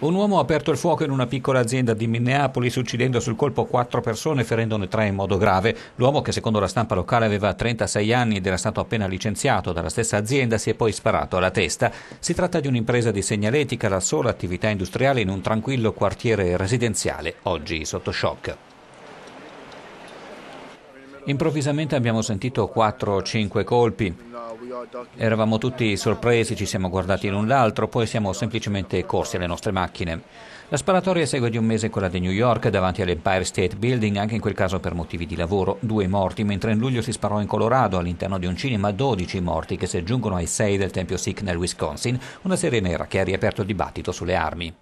Un uomo ha aperto il fuoco in una piccola azienda di Minneapolis uccidendo sul colpo quattro persone e ferendone tre in modo grave. L'uomo che secondo la stampa locale aveva 36 anni ed era stato appena licenziato dalla stessa azienda si è poi sparato alla testa. Si tratta di un'impresa di segnaletica, la sola attività industriale in un tranquillo quartiere residenziale, oggi sotto shock. Improvvisamente abbiamo sentito 4 o 5 colpi. Eravamo tutti sorpresi, ci siamo guardati l'un l'altro, poi siamo semplicemente corsi alle nostre macchine. La sparatoria segue di un mese quella di New York davanti all'Empire State Building, anche in quel caso per motivi di lavoro, due morti, mentre in luglio si sparò in Colorado all'interno di un cinema 12 morti che si aggiungono ai 6 del Tempio Sikh nel Wisconsin, una serie nera che ha riaperto il dibattito sulle armi.